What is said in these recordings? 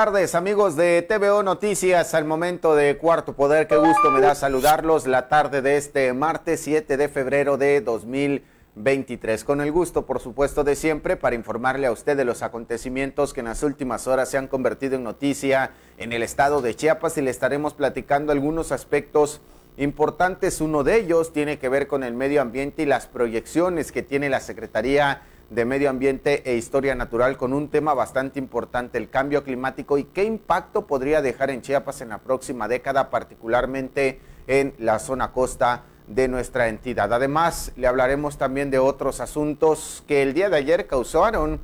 tardes, amigos de TVO Noticias, al momento de Cuarto Poder. Qué gusto me da saludarlos la tarde de este martes 7 de febrero de 2023. Con el gusto, por supuesto, de siempre para informarle a usted de los acontecimientos que en las últimas horas se han convertido en noticia en el estado de Chiapas y le estaremos platicando algunos aspectos importantes. Uno de ellos tiene que ver con el medio ambiente y las proyecciones que tiene la Secretaría de Medio Ambiente e Historia Natural con un tema bastante importante, el cambio climático y qué impacto podría dejar en Chiapas en la próxima década, particularmente en la zona costa de nuestra entidad. Además, le hablaremos también de otros asuntos que el día de ayer causaron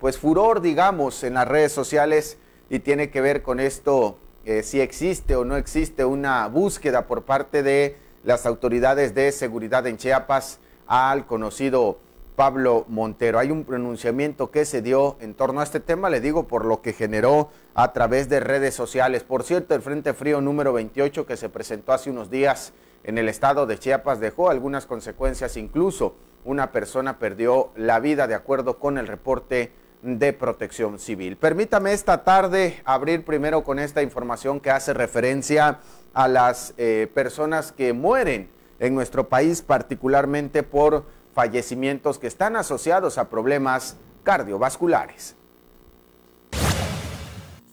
pues furor, digamos, en las redes sociales y tiene que ver con esto, eh, si existe o no existe una búsqueda por parte de las autoridades de seguridad en Chiapas al conocido Pablo Montero. Hay un pronunciamiento que se dio en torno a este tema, le digo, por lo que generó a través de redes sociales. Por cierto, el Frente Frío número 28 que se presentó hace unos días en el estado de Chiapas dejó algunas consecuencias, incluso una persona perdió la vida de acuerdo con el reporte de protección civil. Permítame esta tarde abrir primero con esta información que hace referencia a las eh, personas que mueren en nuestro país, particularmente por fallecimientos que están asociados a problemas cardiovasculares.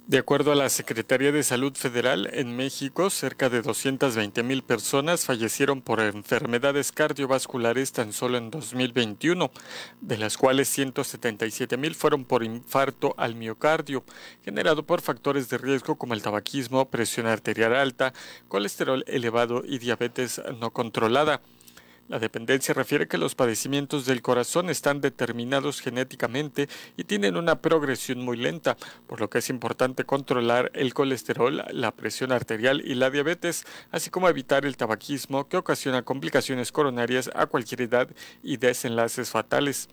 De acuerdo a la Secretaría de Salud Federal, en México cerca de 220 mil personas fallecieron por enfermedades cardiovasculares tan solo en 2021, de las cuales 177 mil fueron por infarto al miocardio, generado por factores de riesgo como el tabaquismo, presión arterial alta, colesterol elevado y diabetes no controlada. La dependencia refiere que los padecimientos del corazón están determinados genéticamente y tienen una progresión muy lenta, por lo que es importante controlar el colesterol, la presión arterial y la diabetes, así como evitar el tabaquismo que ocasiona complicaciones coronarias a cualquier edad y desenlaces fatales.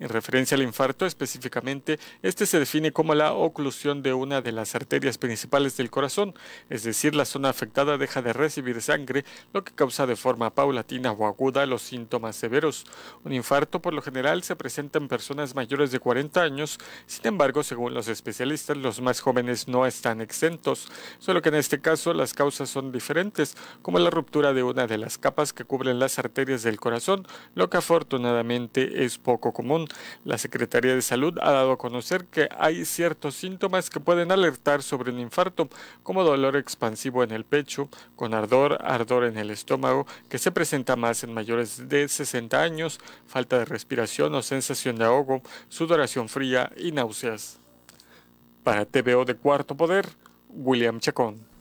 En referencia al infarto específicamente, este se define como la oclusión de una de las arterias principales del corazón, es decir, la zona afectada deja de recibir sangre, lo que causa de forma paulatina o aguda los síntomas severos. Un infarto por lo general se presenta en personas mayores de 40 años, sin embargo, según los especialistas, los más jóvenes no están exentos, solo que en este caso las causas son diferentes, como la ruptura de una de las capas que cubren las arterias del corazón, lo que afortunadamente es poco común. La Secretaría de Salud ha dado a conocer que hay ciertos síntomas que pueden alertar sobre un infarto, como dolor expansivo en el pecho, con ardor, ardor en el estómago, que se presenta más en mayores de 60 años, falta de respiración o sensación de ahogo, sudoración fría y náuseas. Para TVO de Cuarto Poder, William Chacón.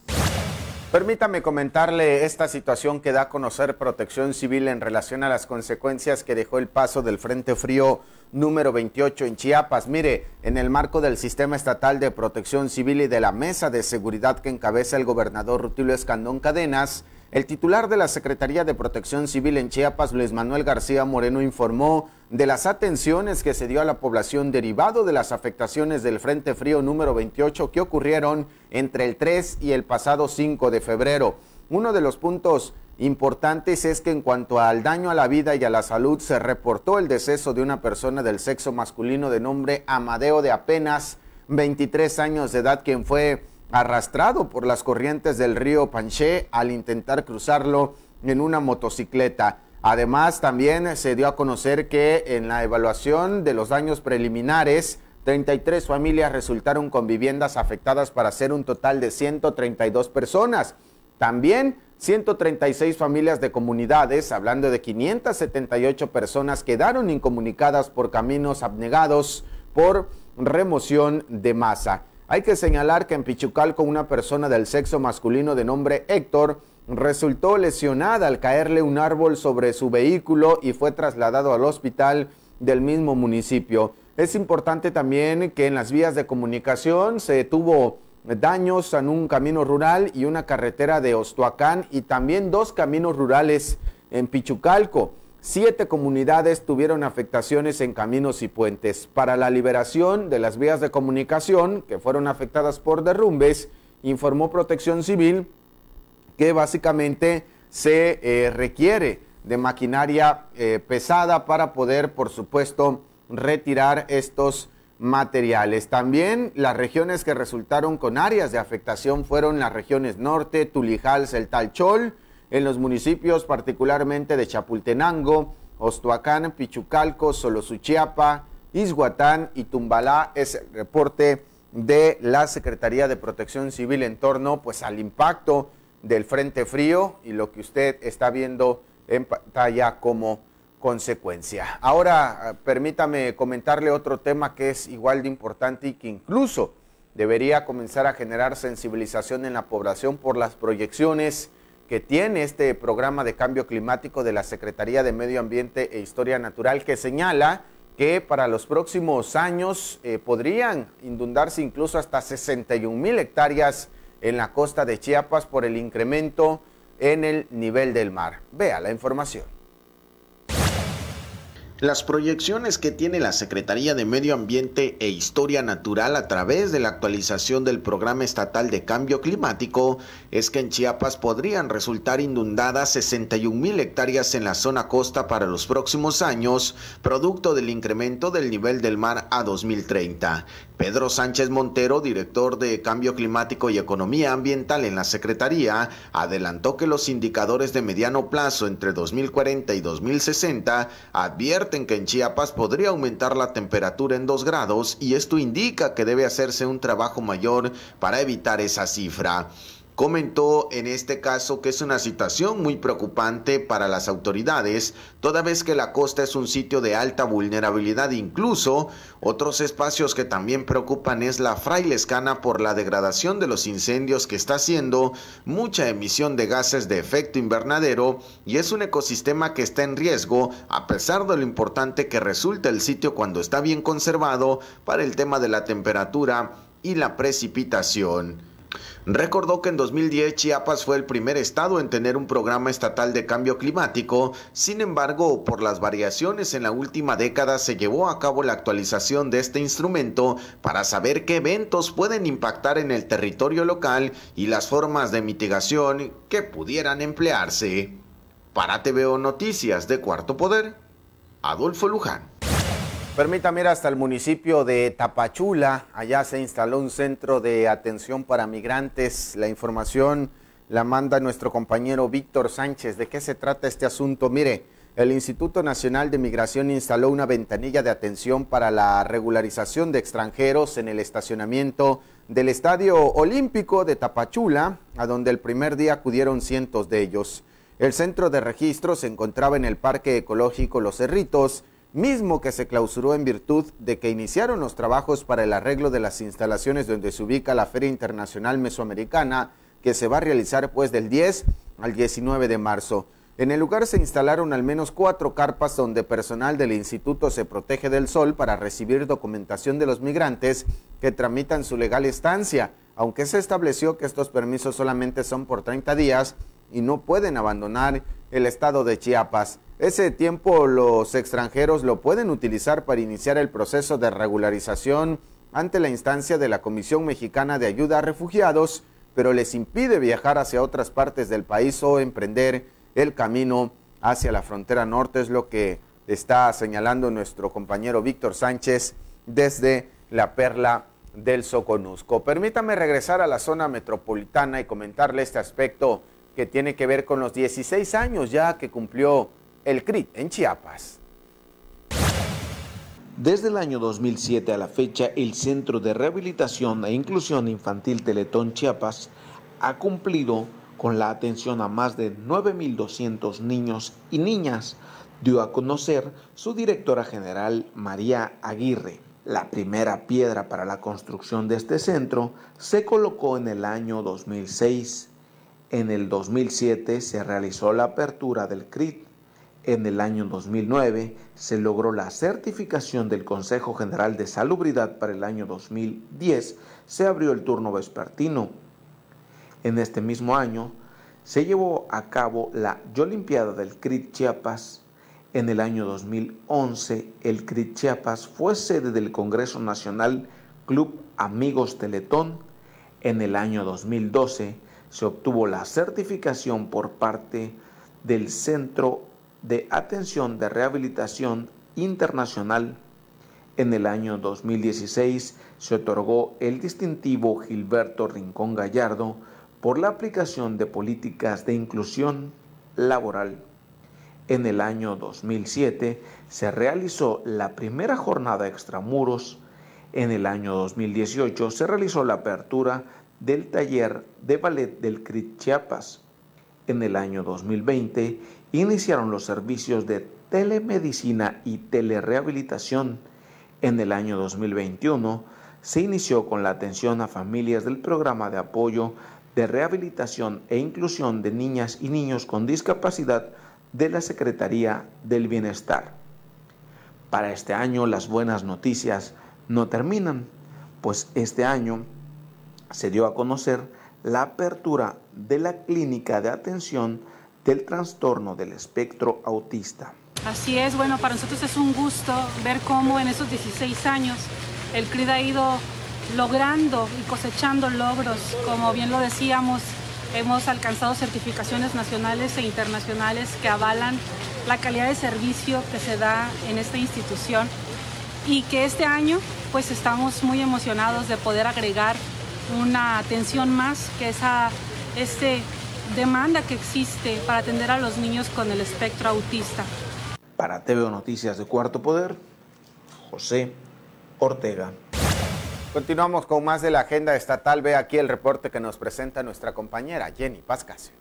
Permítame comentarle esta situación que da a conocer Protección Civil en relación a las consecuencias que dejó el paso del Frente Frío número 28 en Chiapas. Mire, en el marco del Sistema Estatal de Protección Civil y de la Mesa de Seguridad que encabeza el gobernador Rutilio Escandón Cadenas, el titular de la Secretaría de Protección Civil en Chiapas, Luis Manuel García Moreno, informó de las atenciones que se dio a la población derivado de las afectaciones del Frente Frío número 28 que ocurrieron entre el 3 y el pasado 5 de febrero. Uno de los puntos importantes es que en cuanto al daño a la vida y a la salud se reportó el deceso de una persona del sexo masculino de nombre Amadeo de apenas 23 años de edad, quien fue arrastrado por las corrientes del río Panché al intentar cruzarlo en una motocicleta. Además, también se dio a conocer que en la evaluación de los daños preliminares, 33 familias resultaron con viviendas afectadas para ser un total de 132 personas. También 136 familias de comunidades, hablando de 578 personas, quedaron incomunicadas por caminos abnegados por remoción de masa. Hay que señalar que en Pichucalco una persona del sexo masculino de nombre Héctor resultó lesionada al caerle un árbol sobre su vehículo y fue trasladado al hospital del mismo municipio. Es importante también que en las vías de comunicación se tuvo daños en un camino rural y una carretera de Ostoacán y también dos caminos rurales en Pichucalco siete comunidades tuvieron afectaciones en caminos y puentes. Para la liberación de las vías de comunicación que fueron afectadas por derrumbes, informó Protección Civil que básicamente se eh, requiere de maquinaria eh, pesada para poder, por supuesto, retirar estos materiales. También las regiones que resultaron con áreas de afectación fueron las regiones norte, Tulijal, el Talchol, en los municipios particularmente de Chapultenango, Ostoacán, Pichucalco, Solosuchiapa, Izhuatán y Tumbalá. Es el reporte de la Secretaría de Protección Civil en torno pues, al impacto del Frente Frío y lo que usted está viendo en pantalla como consecuencia. Ahora, permítame comentarle otro tema que es igual de importante y que incluso debería comenzar a generar sensibilización en la población por las proyecciones que tiene este programa de cambio climático de la Secretaría de Medio Ambiente e Historia Natural, que señala que para los próximos años eh, podrían inundarse incluso hasta 61 mil hectáreas en la costa de Chiapas por el incremento en el nivel del mar. Vea la información. Las proyecciones que tiene la Secretaría de Medio Ambiente e Historia Natural a través de la actualización del Programa Estatal de Cambio Climático es que en Chiapas podrían resultar inundadas 61 mil hectáreas en la zona costa para los próximos años, producto del incremento del nivel del mar a 2030. Pedro Sánchez Montero, director de Cambio Climático y Economía Ambiental en la Secretaría, adelantó que los indicadores de mediano plazo entre 2040 y 2060 advierten que en Chiapas podría aumentar la temperatura en 2 grados y esto indica que debe hacerse un trabajo mayor para evitar esa cifra comentó en este caso que es una situación muy preocupante para las autoridades, toda vez que la costa es un sitio de alta vulnerabilidad. Incluso otros espacios que también preocupan es la frailescana por la degradación de los incendios que está haciendo mucha emisión de gases de efecto invernadero y es un ecosistema que está en riesgo a pesar de lo importante que resulta el sitio cuando está bien conservado para el tema de la temperatura y la precipitación. Recordó que en 2010 Chiapas fue el primer estado en tener un programa estatal de cambio climático, sin embargo, por las variaciones en la última década se llevó a cabo la actualización de este instrumento para saber qué eventos pueden impactar en el territorio local y las formas de mitigación que pudieran emplearse. Para TVO Noticias de Cuarto Poder, Adolfo Luján. Permítame ir hasta el municipio de Tapachula. Allá se instaló un centro de atención para migrantes. La información la manda nuestro compañero Víctor Sánchez. ¿De qué se trata este asunto? Mire, el Instituto Nacional de Migración instaló una ventanilla de atención para la regularización de extranjeros en el estacionamiento del Estadio Olímpico de Tapachula, a donde el primer día acudieron cientos de ellos. El centro de registro se encontraba en el Parque Ecológico Los Cerritos mismo que se clausuró en virtud de que iniciaron los trabajos para el arreglo de las instalaciones donde se ubica la Feria Internacional Mesoamericana, que se va a realizar pues del 10 al 19 de marzo. En el lugar se instalaron al menos cuatro carpas donde personal del Instituto se protege del sol para recibir documentación de los migrantes que tramitan su legal estancia, aunque se estableció que estos permisos solamente son por 30 días y no pueden abandonar el estado de Chiapas. Ese tiempo los extranjeros lo pueden utilizar para iniciar el proceso de regularización ante la instancia de la Comisión Mexicana de Ayuda a Refugiados, pero les impide viajar hacia otras partes del país o emprender el camino hacia la frontera norte, es lo que está señalando nuestro compañero Víctor Sánchez desde la perla del Soconusco. Permítame regresar a la zona metropolitana y comentarle este aspecto que tiene que ver con los 16 años ya que cumplió el CRIT en Chiapas. Desde el año 2007 a la fecha, el Centro de Rehabilitación e Inclusión Infantil Teletón Chiapas ha cumplido con la atención a más de 9.200 niños y niñas, dio a conocer su directora general María Aguirre. La primera piedra para la construcción de este centro se colocó en el año 2006. En el 2007 se realizó la apertura del CRIT en el año 2009 se logró la certificación del Consejo General de Salubridad para el año 2010, se abrió el turno vespertino. En este mismo año se llevó a cabo la Yolimpiada del CRIT Chiapas. En el año 2011 el CRIT Chiapas fue sede del Congreso Nacional Club Amigos Teletón. En el año 2012 se obtuvo la certificación por parte del Centro de Atención de Rehabilitación Internacional, en el año 2016 se otorgó el distintivo Gilberto Rincón Gallardo por la aplicación de políticas de inclusión laboral. En el año 2007 se realizó la primera jornada extramuros. En el año 2018 se realizó la apertura del taller de ballet del CRIT Chiapas en el año 2020 iniciaron los servicios de telemedicina y telerehabilitación. En el año 2021 se inició con la atención a familias del programa de apoyo de rehabilitación e inclusión de niñas y niños con discapacidad de la Secretaría del Bienestar. Para este año las buenas noticias no terminan, pues este año se dio a conocer la apertura de la Clínica de Atención del Trastorno del Espectro Autista. Así es, bueno, para nosotros es un gusto ver cómo en esos 16 años el CRID ha ido logrando y cosechando logros. Como bien lo decíamos, hemos alcanzado certificaciones nacionales e internacionales que avalan la calidad de servicio que se da en esta institución y que este año pues estamos muy emocionados de poder agregar una atención más que esa este demanda que existe para atender a los niños con el espectro autista. Para TVO Noticias de Cuarto Poder, José Ortega. Continuamos con más de la agenda estatal. Ve aquí el reporte que nos presenta nuestra compañera Jenny Vázquez.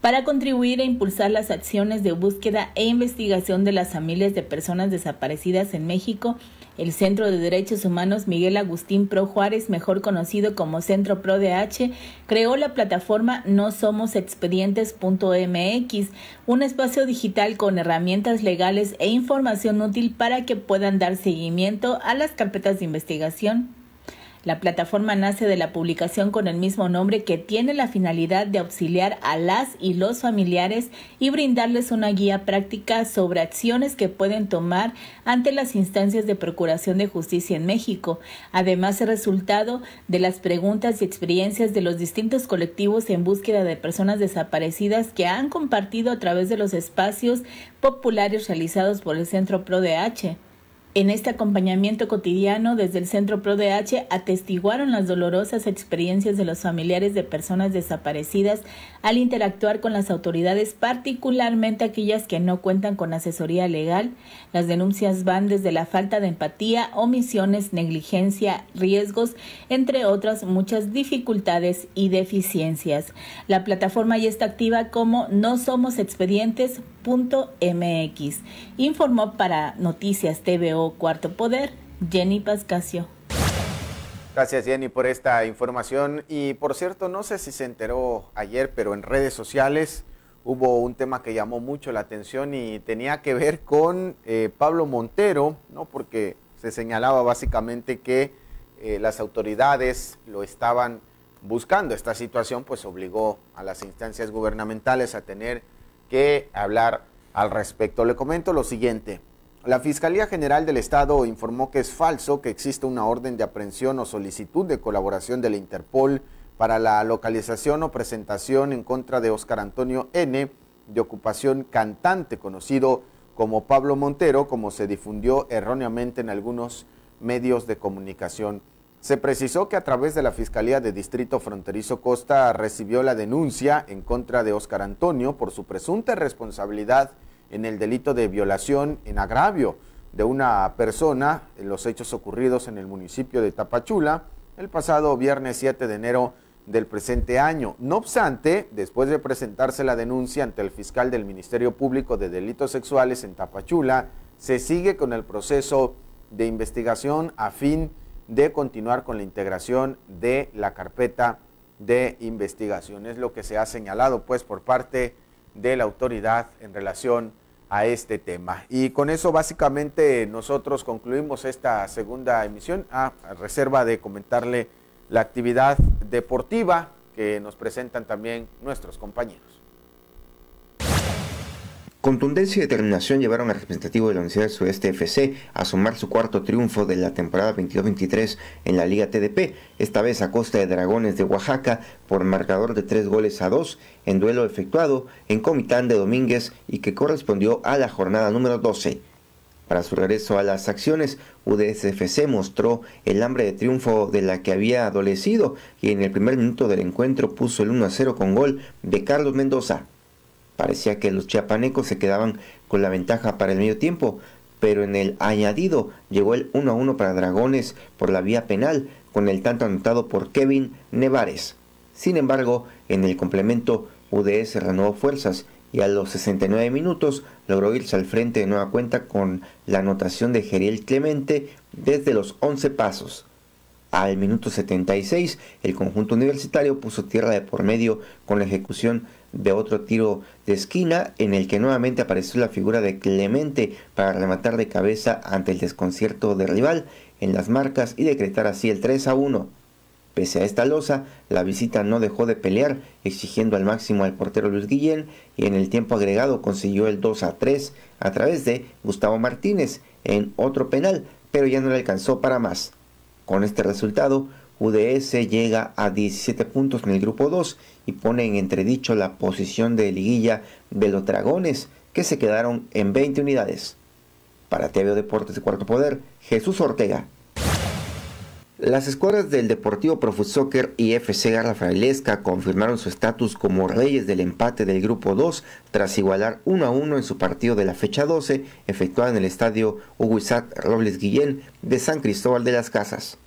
Para contribuir a e impulsar las acciones de búsqueda e investigación de las familias de personas desaparecidas en México, el Centro de Derechos Humanos Miguel Agustín Pro Juárez, mejor conocido como Centro Pro DH, creó la plataforma no un espacio digital con herramientas legales e información útil para que puedan dar seguimiento a las carpetas de investigación la plataforma nace de la publicación con el mismo nombre que tiene la finalidad de auxiliar a las y los familiares y brindarles una guía práctica sobre acciones que pueden tomar ante las instancias de Procuración de Justicia en México. Además, el resultado de las preguntas y experiencias de los distintos colectivos en búsqueda de personas desaparecidas que han compartido a través de los espacios populares realizados por el Centro ProDH. En este acompañamiento cotidiano desde el Centro ProDH atestiguaron las dolorosas experiencias de los familiares de personas desaparecidas al interactuar con las autoridades, particularmente aquellas que no cuentan con asesoría legal. Las denuncias van desde la falta de empatía, omisiones, negligencia, riesgos, entre otras muchas dificultades y deficiencias. La plataforma ya está activa como no somos expedientes MX. Informó para Noticias TVO Cuarto Poder Jenny Pascasio. Gracias Jenny por esta información y por cierto, no sé si se enteró ayer, pero en redes sociales hubo un tema que llamó mucho la atención y tenía que ver con eh, Pablo Montero, ¿no? porque se señalaba básicamente que eh, las autoridades lo estaban buscando. Esta situación pues obligó a las instancias gubernamentales a tener que hablar al respecto. Le comento lo siguiente. La Fiscalía General del Estado informó que es falso que existe una orden de aprehensión o solicitud de colaboración de la Interpol para la localización o presentación en contra de Óscar Antonio N., de ocupación cantante, conocido como Pablo Montero, como se difundió erróneamente en algunos medios de comunicación. Se precisó que a través de la Fiscalía de Distrito Fronterizo Costa recibió la denuncia en contra de Óscar Antonio por su presunta responsabilidad en el delito de violación en agravio de una persona en los hechos ocurridos en el municipio de Tapachula el pasado viernes 7 de enero del presente año. No obstante, después de presentarse la denuncia ante el fiscal del Ministerio Público de Delitos Sexuales en Tapachula, se sigue con el proceso de investigación a fin de de continuar con la integración de la carpeta de investigación. Es lo que se ha señalado pues por parte de la autoridad en relación a este tema. Y con eso básicamente nosotros concluimos esta segunda emisión ah, a reserva de comentarle la actividad deportiva que nos presentan también nuestros compañeros. Contundencia y determinación llevaron al representativo de la Universidad del Sudeste FC a sumar su cuarto triunfo de la temporada 22-23 en la Liga TDP, esta vez a costa de Dragones de Oaxaca por marcador de tres goles a dos en duelo efectuado en Comitán de Domínguez y que correspondió a la jornada número 12. Para su regreso a las acciones, UDSFC mostró el hambre de triunfo de la que había adolecido y en el primer minuto del encuentro puso el 1-0 con gol de Carlos Mendoza. Parecía que los chiapanecos se quedaban con la ventaja para el medio tiempo, pero en el añadido llegó el 1 a 1 para Dragones por la vía penal con el tanto anotado por Kevin Nevares. Sin embargo, en el complemento UDS renovó fuerzas y a los 69 minutos logró irse al frente de nueva cuenta con la anotación de Geriel Clemente desde los 11 pasos. Al minuto 76, el conjunto universitario puso tierra de por medio con la ejecución de otro tiro de esquina en el que nuevamente apareció la figura de Clemente para rematar de cabeza ante el desconcierto de rival en las marcas y decretar así el 3 a 1. Pese a esta losa, la visita no dejó de pelear, exigiendo al máximo al portero Luis Guillén y en el tiempo agregado consiguió el 2 a 3 a través de Gustavo Martínez en otro penal, pero ya no le alcanzó para más. Con este resultado, UDS llega a 17 puntos en el grupo 2 y pone en entredicho la posición de liguilla de los Dragones, que se quedaron en 20 unidades. Para Tevio Deportes de Cuarto Poder, Jesús Ortega. Las escuadras del Deportivo Profut Soccer y FC Garrafaelesca confirmaron su estatus como reyes del empate del Grupo 2 tras igualar 1 a 1 en su partido de la fecha 12 efectuada en el estadio Uguizat Robles Guillén de San Cristóbal de las Casas.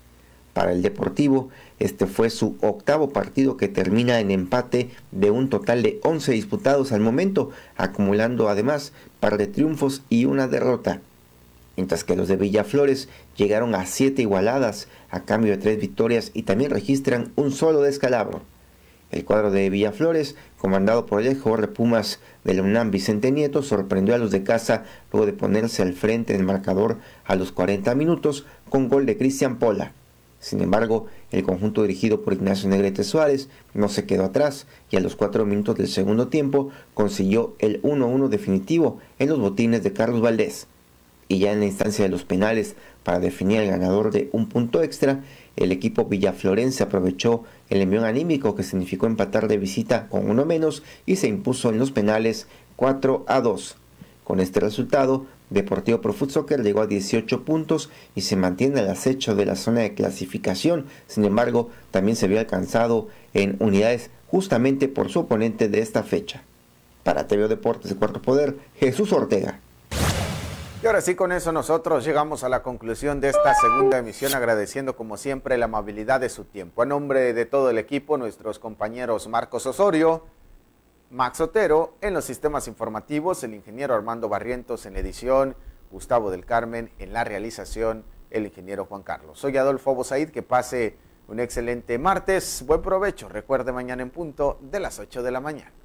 Para el Deportivo, este fue su octavo partido que termina en empate de un total de 11 disputados al momento, acumulando además par de triunfos y una derrota. Mientras que los de Villaflores llegaron a 7 igualadas, a cambio de tres victorias y también registran un solo descalabro. El cuadro de Villaflores, comandado por el Jorge Pumas de la UNAM Vicente Nieto, sorprendió a los de casa luego de ponerse al frente del marcador a los 40 minutos con gol de Cristian Pola. Sin embargo, el conjunto dirigido por Ignacio Negrete Suárez no se quedó atrás y a los cuatro minutos del segundo tiempo consiguió el 1-1 definitivo en los botines de Carlos Valdés. Y ya en la instancia de los penales, para definir el ganador de un punto extra, el equipo Villaflorense aprovechó el envión anímico que significó empatar de visita con uno menos y se impuso en los penales 4 a 2. Con este resultado, Deportivo Pro Soccer llegó a 18 puntos y se mantiene al acecho de la zona de clasificación. Sin embargo, también se vio alcanzado en unidades justamente por su oponente de esta fecha. Para TV Deportes de Cuarto Poder, Jesús Ortega. Y ahora sí, con eso nosotros llegamos a la conclusión de esta segunda emisión, agradeciendo como siempre la amabilidad de su tiempo. A nombre de todo el equipo, nuestros compañeros Marcos Osorio, Max Otero, en los sistemas informativos, el ingeniero Armando Barrientos en edición, Gustavo del Carmen en la realización, el ingeniero Juan Carlos. Soy Adolfo Bosaid, que pase un excelente martes, buen provecho, recuerde mañana en punto de las 8 de la mañana.